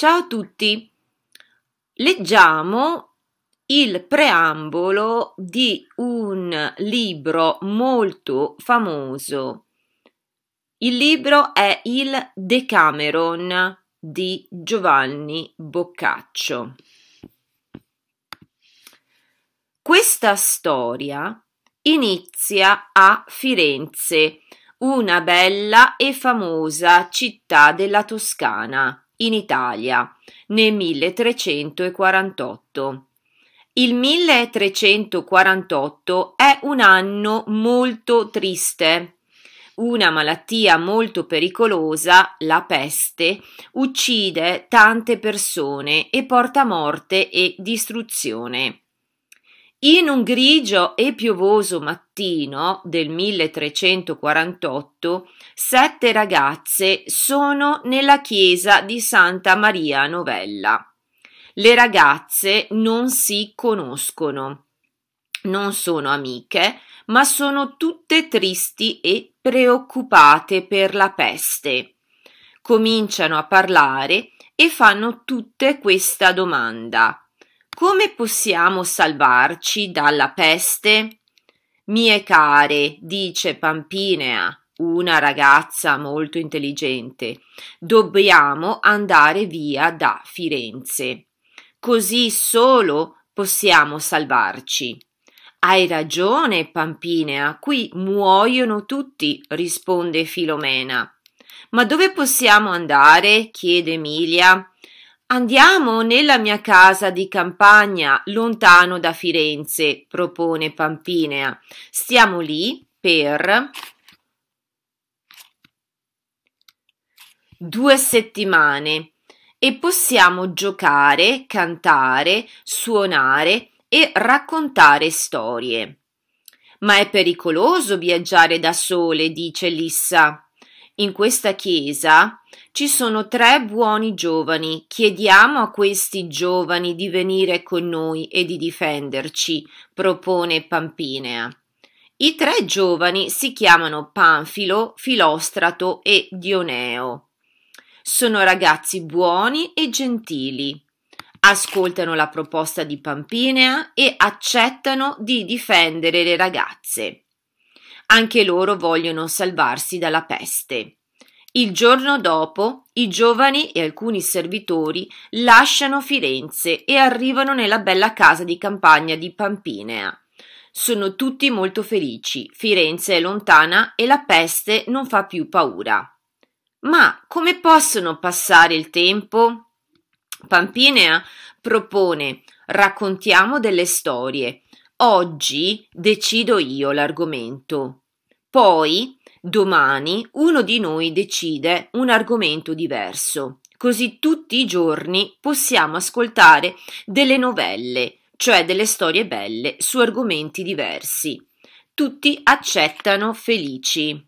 Ciao a tutti! Leggiamo il preambolo di un libro molto famoso. Il libro è il Decameron di Giovanni Boccaccio. Questa storia inizia a Firenze, una bella e famosa città della Toscana in Italia nel 1348. Il 1348 è un anno molto triste. Una malattia molto pericolosa, la peste, uccide tante persone e porta morte e distruzione. In un grigio e piovoso mattino del 1348, sette ragazze sono nella chiesa di Santa Maria Novella. Le ragazze non si conoscono, non sono amiche, ma sono tutte tristi e preoccupate per la peste. Cominciano a parlare e fanno tutte questa domanda. Come possiamo salvarci dalla peste? Mie care, dice Pampinea, una ragazza molto intelligente, dobbiamo andare via da Firenze. Così solo possiamo salvarci. Hai ragione, Pampinea, qui muoiono tutti, risponde Filomena. Ma dove possiamo andare? chiede Emilia. Andiamo nella mia casa di campagna, lontano da Firenze, propone Pampinea. Stiamo lì per due settimane e possiamo giocare, cantare, suonare e raccontare storie. Ma è pericoloso viaggiare da sole, dice Lissa. In questa chiesa ci sono tre buoni giovani. Chiediamo a questi giovani di venire con noi e di difenderci, propone Pampinea. I tre giovani si chiamano Panfilo, Filostrato e Dioneo. Sono ragazzi buoni e gentili. Ascoltano la proposta di Pampinea e accettano di difendere le ragazze. Anche loro vogliono salvarsi dalla peste. Il giorno dopo i giovani e alcuni servitori lasciano Firenze e arrivano nella bella casa di campagna di Pampinea. Sono tutti molto felici, Firenze è lontana e la peste non fa più paura. Ma come possono passare il tempo? Pampinea propone raccontiamo delle storie, Oggi decido io l'argomento. Poi, domani, uno di noi decide un argomento diverso. Così tutti i giorni possiamo ascoltare delle novelle, cioè delle storie belle su argomenti diversi. Tutti accettano felici.